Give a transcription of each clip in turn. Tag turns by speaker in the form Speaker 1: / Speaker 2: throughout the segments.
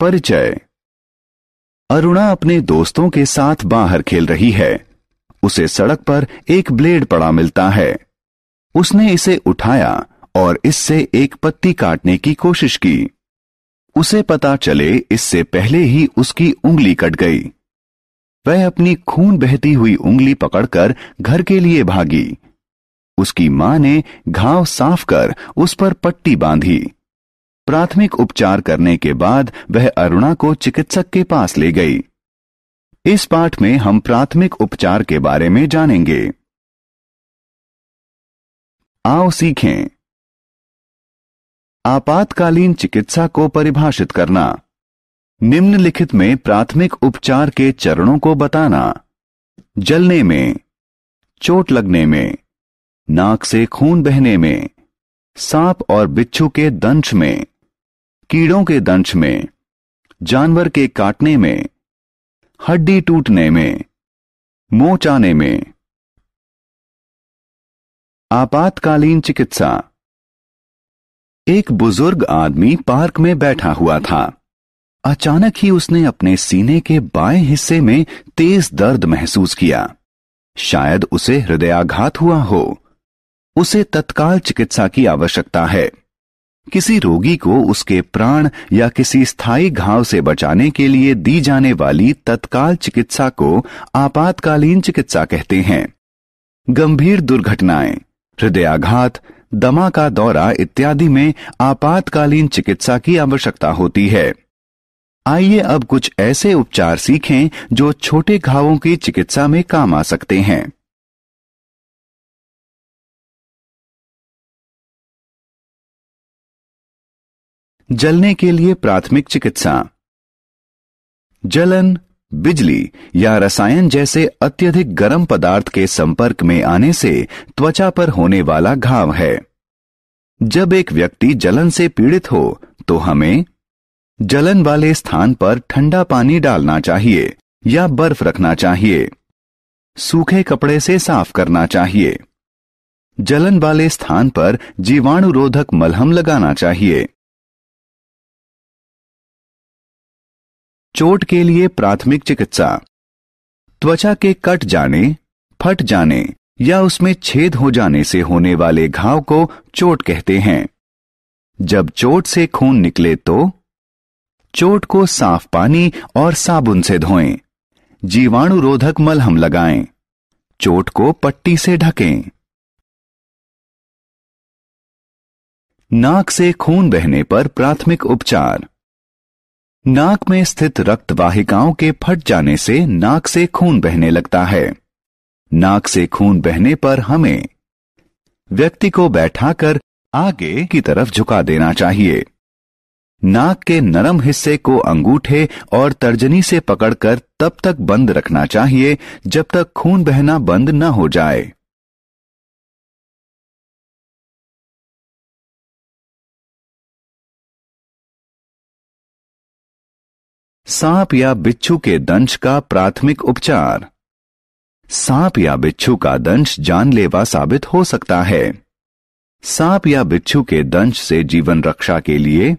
Speaker 1: परिचय अरुणा अपने दोस्तों के साथ बाहर खेल रही है उसे सड़क पर एक ब्लेड पड़ा मिलता है उसने इसे उठाया और इससे एक पत्ती काटने की कोशिश की उसे पता चले इससे पहले ही उसकी उंगली कट गई वह अपनी खून बहती हुई उंगली पकड़कर घर के लिए भागी उसकी मां ने घाव साफ कर उस पर पट्टी बांधी प्राथमिक उपचार करने के बाद वह अरुणा को चिकित्सक के पास ले गई इस पाठ में हम
Speaker 2: प्राथमिक उपचार के बारे में जानेंगे आओ सीखें आपातकालीन चिकित्सा को परिभाषित
Speaker 1: करना निम्नलिखित में प्राथमिक उपचार के चरणों को बताना जलने में चोट लगने में नाक से खून बहने में सांप और बिच्छू के दंश में कीड़ों के दंश में जानवर के काटने में हड्डी टूटने में
Speaker 2: मोचाने में आपातकालीन चिकित्सा एक बुजुर्ग आदमी पार्क में बैठा हुआ
Speaker 1: था अचानक ही उसने अपने सीने के बाएं हिस्से में तेज दर्द महसूस किया शायद उसे हृदयाघात हुआ हो उसे तत्काल चिकित्सा की आवश्यकता है किसी रोगी को उसके प्राण या किसी स्थायी घाव से बचाने के लिए दी जाने वाली तत्काल चिकित्सा को आपातकालीन चिकित्सा कहते हैं गंभीर दुर्घटनाएं हृदयाघात दमा का दौरा इत्यादि में आपातकालीन चिकित्सा की आवश्यकता होती
Speaker 2: है आइए अब कुछ ऐसे उपचार सीखें जो छोटे घावों की चिकित्सा में काम आ सकते हैं जलने के लिए प्राथमिक चिकित्सा जलन बिजली या रसायन
Speaker 1: जैसे अत्यधिक गर्म पदार्थ के संपर्क में आने से त्वचा पर होने वाला घाव है जब एक व्यक्ति जलन से पीड़ित हो तो हमें जलन वाले स्थान पर ठंडा पानी डालना चाहिए या बर्फ रखना चाहिए सूखे कपड़े से साफ करना चाहिए जलन वाले स्थान
Speaker 2: पर जीवाणुरोधक मलहम लगाना चाहिए चोट के लिए प्राथमिक चिकित्सा त्वचा
Speaker 1: के कट जाने फट जाने या उसमें छेद हो जाने से होने वाले घाव को चोट कहते हैं जब चोट से खून निकले तो चोट को साफ पानी और साबुन से धोएं जीवाणु रोधक
Speaker 2: मलहम लगाएं चोट को पट्टी से ढकें नाक से खून बहने पर प्राथमिक उपचार
Speaker 1: नाक में स्थित रक्त वाहिकाओं के फट जाने से नाक से खून बहने लगता है नाक से खून बहने पर हमें व्यक्ति को बैठाकर आगे की तरफ झुका देना चाहिए नाक के नरम हिस्से को अंगूठे और तर्जनी से पकड़कर तब तक बंद रखना चाहिए
Speaker 2: जब तक खून बहना बंद न हो जाए सांप या बिच्छू के दंश का प्राथमिक उपचार
Speaker 1: सांप या बिच्छू का दंश जानलेवा साबित हो सकता है सांप या बिच्छू के दंश से जीवन रक्षा के लिए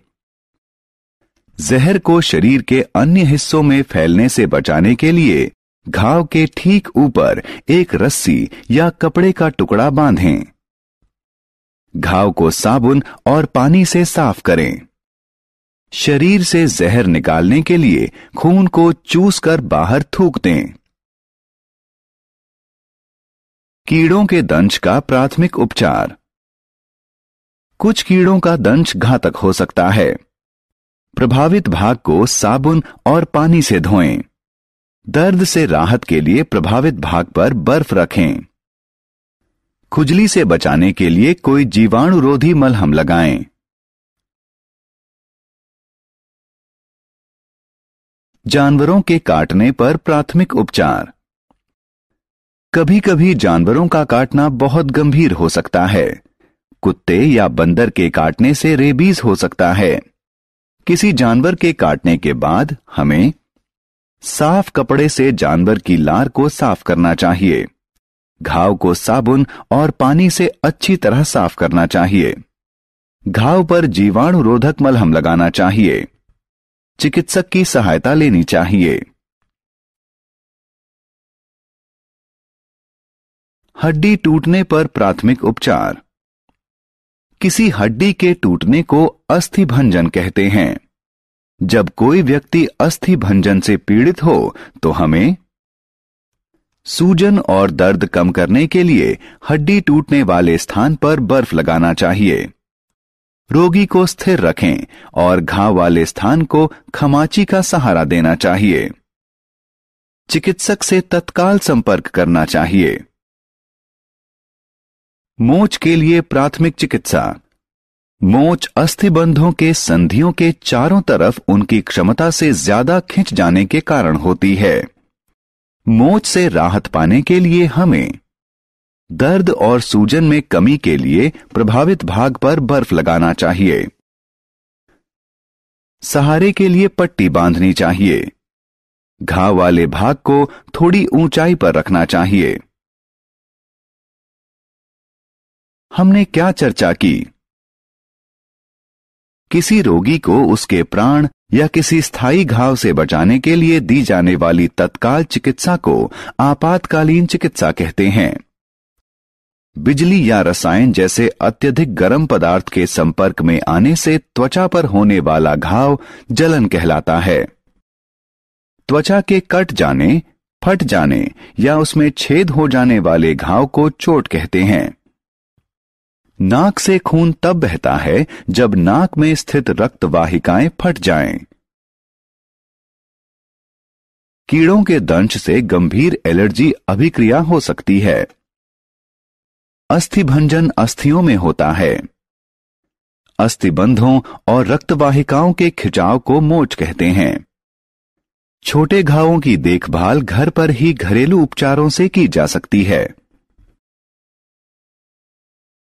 Speaker 1: जहर को शरीर के अन्य हिस्सों में फैलने से बचाने के लिए घाव के ठीक ऊपर एक रस्सी या कपड़े का टुकड़ा बांधें। घाव को साबुन और पानी से साफ करें शरीर से जहर निकालने के लिए खून को चूसकर बाहर थूक दें
Speaker 2: कीड़ों के दंश का प्राथमिक उपचार कुछ कीड़ों का दंश घातक हो सकता है प्रभावित
Speaker 1: भाग को साबुन और पानी से धोएं दर्द से राहत के लिए प्रभावित भाग पर बर्फ रखें खुजली से बचाने के लिए
Speaker 2: कोई जीवाणुरोधी मलहम लगाएं जानवरों के काटने पर प्राथमिक उपचार
Speaker 1: कभी कभी जानवरों का काटना बहुत गंभीर हो सकता है कुत्ते या बंदर के काटने से रेबीज हो सकता है किसी जानवर के काटने के बाद हमें साफ कपड़े से जानवर की लार को साफ करना चाहिए घाव को साबुन और पानी से अच्छी तरह साफ करना चाहिए घाव पर जीवाणु रोधक मलहम लगाना चाहिए
Speaker 2: चिकित्सक की सहायता लेनी चाहिए हड्डी टूटने पर प्राथमिक उपचार
Speaker 1: किसी हड्डी के टूटने को अस्थि भंजन कहते हैं जब कोई व्यक्ति अस्थि भंजन से पीड़ित हो तो हमें सूजन और दर्द कम करने के लिए हड्डी टूटने वाले स्थान पर बर्फ लगाना चाहिए रोगी को स्थिर रखें और घाव वाले स्थान को खमाची का सहारा देना चाहिए चिकित्सक से तत्काल संपर्क करना चाहिए मोच के लिए प्राथमिक चिकित्सा मोच अस्थिबंधों के संधियों के चारों तरफ उनकी क्षमता से ज्यादा खिंच जाने के कारण होती है मोच से राहत पाने के लिए हमें दर्द और सूजन में कमी के लिए प्रभावित भाग पर बर्फ लगाना चाहिए सहारे
Speaker 2: के लिए पट्टी बांधनी चाहिए घाव वाले भाग को थोड़ी ऊंचाई पर रखना चाहिए हमने क्या चर्चा की किसी रोगी को उसके प्राण
Speaker 1: या किसी स्थायी घाव से बचाने के लिए दी जाने वाली तत्काल चिकित्सा को आपातकालीन चिकित्सा कहते हैं बिजली या रसायन जैसे अत्यधिक गर्म पदार्थ के संपर्क में आने से त्वचा पर होने वाला घाव जलन कहलाता है त्वचा के कट जाने फट जाने या उसमें छेद हो जाने वाले घाव को चोट कहते हैं नाक से खून तब बहता है जब नाक में स्थित रक्त वाहिकाएं फट जाएं।
Speaker 2: कीड़ों के दंश से गंभीर एलर्जी अभिक्रिया हो सकती है अस्थि भंजन अस्थियों में
Speaker 1: होता है अस्थिबंधों और रक्तवाहिकाओं के खिंचाव को मोच कहते हैं छोटे घावों की देखभाल घर पर ही घरेलू उपचारों से की जा सकती है